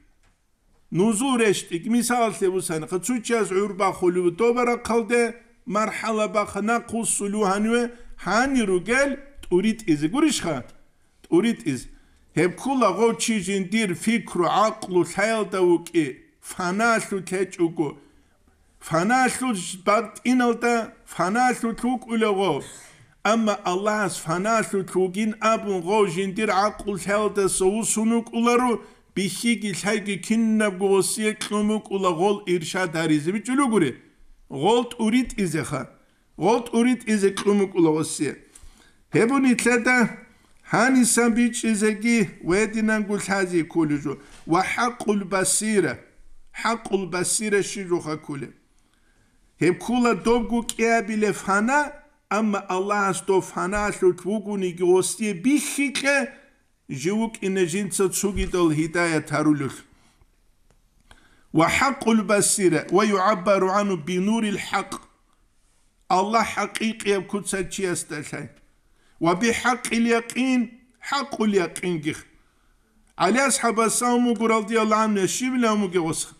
nuzul eştik misal bu sen kıçuçyaz urba hulu tobara kalde marhala bakana kussulu hanve hani rugel turit iz gurişha turit iz hep kula goçijin dir fikru aklu sayalda ki fana su teçuku fana su bat inalta fana su tuk ulego ama Allah fana su tukin abun gojin dir aklu sayalda soğusunuk ularu бисиги сайги киннаб гувасия кумукула гол иршад харизи чулугури голт урит изеха голт урит изе кумукула васия хебуни тлада هاني سامبيتش إزاقي ويدنا نقول هذه كولجو وحق البصيرة حق البصيرة شجوخة كولي Hep kula dobgu kea bile fana ama Allah astofana aslo tvugu ni gostiye bihike جوك إن جين تسوكي دول هداية تارولوك وحق البصيرة ويعبر عنه بنور الحق الله حقيقي بكتسا تشيستشاي وبحق اليقين حق اليقين جيخ علي أصحاب السامو رضي الله عنه شو بلا جين الشبلة مجوسخ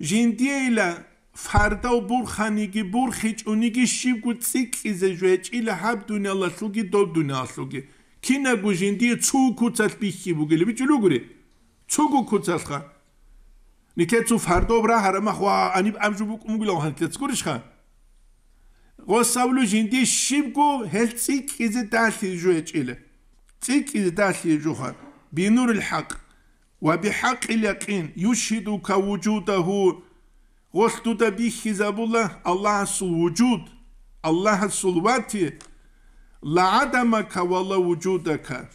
جنديلا فرداو برخانيجي برخيج ونيجي شيبكو تسيك إذا جويج إلا هاب دنيا الله سوغي دوب دنيا سوغي kina gujindi tsu ku tsalpichi bugili bichu luguri tsugu ku tsalka nike tsu fardo bra harama khwa anib amju buk umgilo han tetskurish khan gosavlu jindi shibku heltsi kizi dalhi ju echile tsik izi dalhi ju khan بنور الحق وبحق اليقين يشهدك وجوده غلط به زبوله الله الوجود الله الصلوات لعدمك ولا وجودك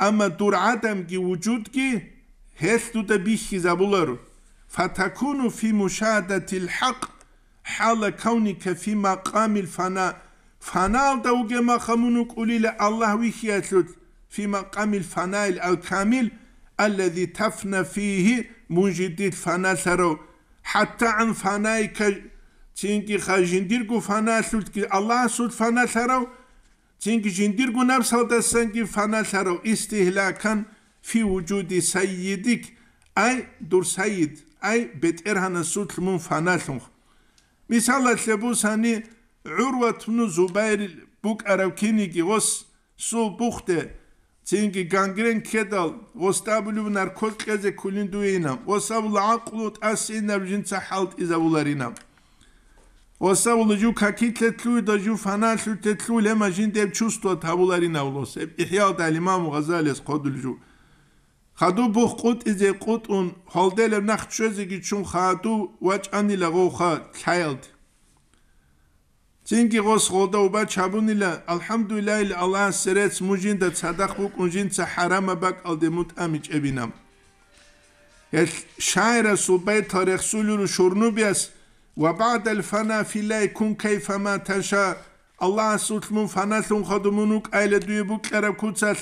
أما دور عدمك وجودك هستو تبيشي زبولر فتكون في مشاهدة الحق حال كونك في مقام الفناء فناء دوغ ما خمونك قولي لالله ويشياتلوت في مقام الفناء الكامل الذي تفنى فيه منجدد فناء سرو حتى عن فنائك تينكي خاجنديركو فناء سلتك الله سلت فناء سرو چنگی جندیر گونب سلطه سنگی فنال هر او استهلاکن فی وجودی سیدیک ای دور سید ای بیت ارهان سوط من فنال هنخ مثال لبوس هنی عروت نو زبایر بوک عرب کنی گی غس سو بوخته چنگی گنگرین کدال غس دابلو نر کلت کزه کلین دوینام غس او لعقلوت اسین نبجین چه حالت ازاولارینام ოსავლო ჯუ ქაკითლეთლუ და ჯუ ფანალშუთეთლუ ლე მაჟინ დებ ჩუსტო თავულარი ნავლოს ებ იჰიალ და ალიმა მუღაზალეს ყოდულ ჯუ ხადუ ბუხ ყუტ იზე ყუტ უნ ჰალდელებ ნახ ჩვეზი გი ჩუნ ხადუ ვაჭანი ლა ღო ხა ქაილდ ჩინკი ღოს ღო და უბა ჩაბუნი ლა ალჰამდუ ილაი ლა ალა სერეც მუჟინ და ცადახ ბუ კუნჟინ ცა ჰარამა ბაკ ალდემუტ ამი ჭებინამ ეს შაირა სულ ბეთარეხ სულ ლურ შურნუბიას ხა وبعد الفنا في لا يكون كيفما تشاء الله فنا فنثل خدمونك أيل ديبوك كركوتسل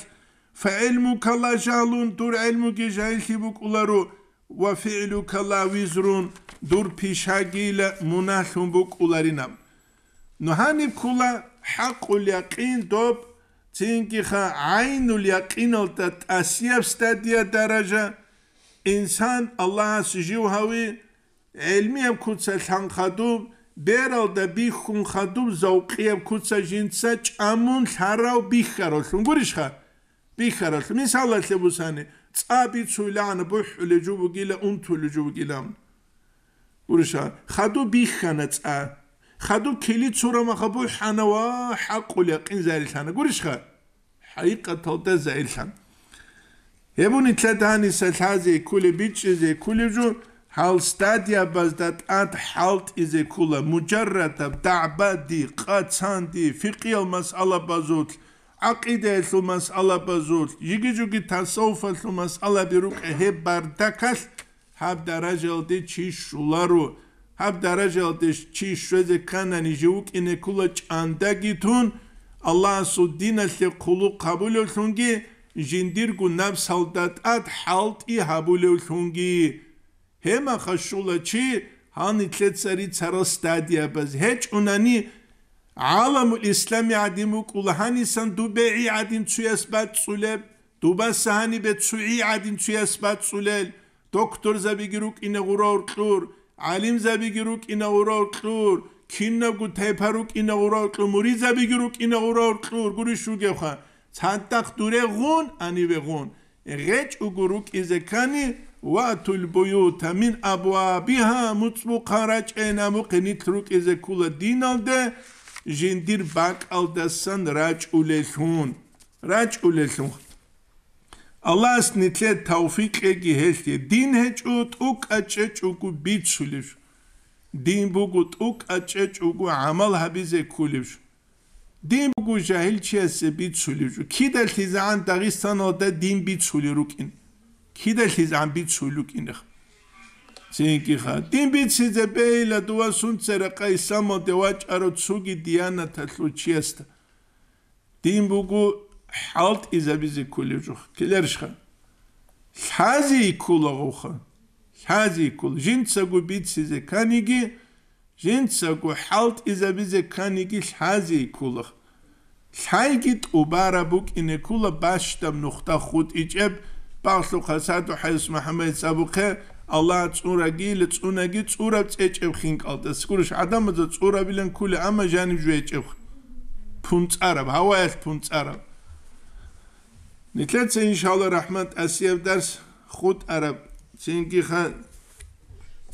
فعلمك لا جالون دور علمك جايلتبوك أولارو وفعلك لا وزرون دور بيشاقيل مناثم بوك أولارينام نهاني كلا حق اليقين دوب خا عين اليقين التأسيب ستادية درجة إنسان الله هاوي ელმიემ ქუცა ლანხადუ ბერალ და ბიხუნ ხადუ ზოყიემ ქუცა ჟინცა ჭამუნ ლარავ ბიხარო ლუნგურიშხა ბიხარო მისალა ლებუსანი წაბი ცულან ბუჰლი ჯუბგილა უნთული ჯუბგილამ ურიშა ხადუ ბიხანა წა ხადუ ქილი ცურამა ხაბუ ჰანავა ჰაკული ყინ ზალიშანა გურიშხა ჰაიყათო და ზალიშან ებუნი თლა დანი სალაზი ქული ბიჭიზე ქული ჯუბგილა حال ستادیا بس دات حالت از کلا مجرد دعبادي قاتساندي فقه المسألة بازوت عقيدة لو مسألة بازوت يجي جوجي تصوف لو مسألة بروك هب بردكش هب درجة دي چی شولارو هب درجة دي چي شوزي كانن جوك إنه كولا چاندگي تون الله سو است قلو قبول لشونجي جندیرگو نفس هلدات أت حالت ای قبول ჰემა ხაშულაჩი ჰანი ცეცერი ცარო სტადიაბაზ ჰეჭ უნანი ალამ ისლამი ადიმუ კულ ჰანი სან დუბეი ადიმ ცუეს ბაცულე დუბა სანი ბეცუი ადიმ ცუეს ბაცულე დოქტორ ზაბიგირუ კინე ღურა ორტლურ ალიმ ზაბიგირუ კინე ღურა ორტლურ ქინნაგუ თეფარუ კინე ღურა ორტლურ ზაბიგირუ კინე ღურა ორტლურ გური შუგევხა ცანტახ დურე ღონ ანივე ღონ რეჭ უგურუკ იზეკანი ვა თულბუიუთა მინ აბუაბიჰა მუცმუყარაჭენა მუყინითრუკ იზეკულა დინალდე ჟინდირ ბაკალდასან რაჭულელუნ რაჭულელუნ ალას ნიტე თავფიკ ეგი ჰესტი დინ ჰეჭუ ტუკაჭე ჭუკუ ბიცულიშ დინ ბუგუ ტუკაჭე ჭუკუ ამალ ჰაბიზე ქულიშ დიმგუჟა ელჩესე ბიცულიჟუ კიდელთი ზან დაღისტანო და დიმ ბიცული რუკინ კიდელთი ზან ბიცული უკინ ცინკი ხა დიმ ბიციზე პეილა დუა სუნცერა ყაი სამოდე ვაჭარო ცუგი დიანათა ლუჩიესთ დიმბუგუ ჰალტ იზაბიზი კულიჟუ კილერშ ხა ლაზი კულოღო ხა ლაზი კულ ჟინცაგუ ბიციზე კანიგი ჟინცაკუ ჰალტ იზაბიზე კანიკი ლაზი კულა ლაიგი ტუბარა ბუკინე კულა ბაშტა ნუხტა ხუთ იჭებ ბაღსუ ხასატუ ჰაის მუჰამედ საბუხე ალა წურაგი ლ წუნაგი წურა წეჭებ ხინკალდა სკურშ ადამაზა წურაბილენ კული ამა ჟანი ჯეჭებ ფუნწარა ბავაეს ფუნწარა ნიკლეც ინშალა რაჰმანტ ასიევ დარს ხუთ არა წინკი ხან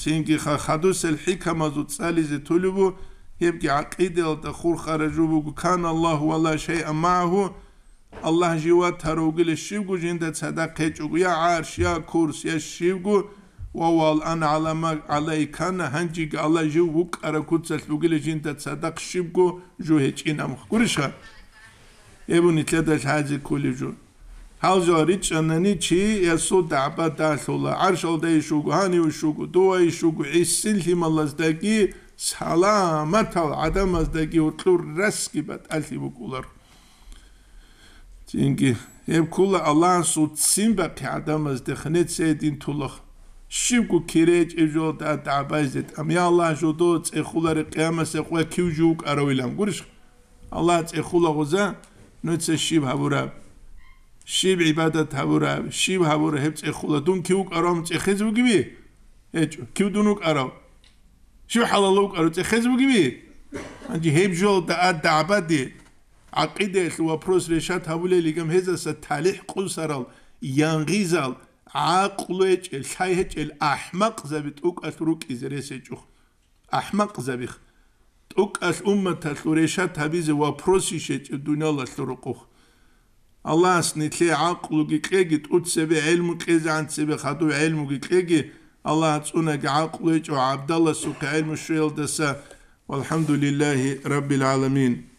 თინგი ხა ხადუსელ ჰიქამაზუ წალიზე თულუბუ ჰიმკი აკიდელ და ხურხარაჯუბუ კან ალლაჰუ ვალა შეია მაჰუ ალლაჰ ჟივა თარუგილე შივგუ ჯინდა ცადა ყეჭუგუ ია არშ ია ქურს ია შივგუ ვავალ ან ალამა ალაიკან ჰანჯი ალა ჟუ ყარაკუც ცლუგილე ჯინდა ცადა ყშივგუ ჟუ ჰეჭინამ ხურიშა ებუნი ცადა ჟაჯი ქულიჯუ ჰალჟორი ჩანენი ჩი ესო დაბა დასულა არშოდე შუგ ჰანი შუგ დოა შუგ ის სილჰიმალას დაკი სალამათ ადამას დაკი უტლურ რასკი ბატალი ბუკულარ ჩინკი ებკულა ალანს უცინ ბა ადამას დახნეთ სედინ თულხ შიგუ კირეჭ ეჟო და დაბა ზეთ ამი ალა ჟოდო წეხულარი ყიამასე ყვე ქიუჯუ კაროვილამ გურიშ ალა წეხულა ღოზა ნუ წეში ბაბურა შიბ იბადა თავურა შიბ ჰავურა ჰებწე ხულა დუნ კი უკარავ წეხე ზუგიბი ეჭ კი დუნ უკარავ შიბ ჰალალუ უკარო წეხე ზუგიბი ანჯი ჰებჟოლ და ა დააბადი აკიდე ხუ აფროს რეშა თავულე ლიგამ ჰეზასა თალიჰ ყულსარალ იანღიზალ აყლეჭე ხაიჭელ აჰმაყ ზებით უკას რუკი ზრესე ჭუ აჰმაყ ზებიხ უკას უმმა თალურეშა თაბიზე ვაფროსი შეჭ დუნალა ლურუყ Allah's nitli aqlu giqegi tutsebi ilmu qizantsebi khatu ilmu giqegi Allah tsuna gaqlu jo Abdullah su ilmu shildasa walhamdulillahi rabbil alamin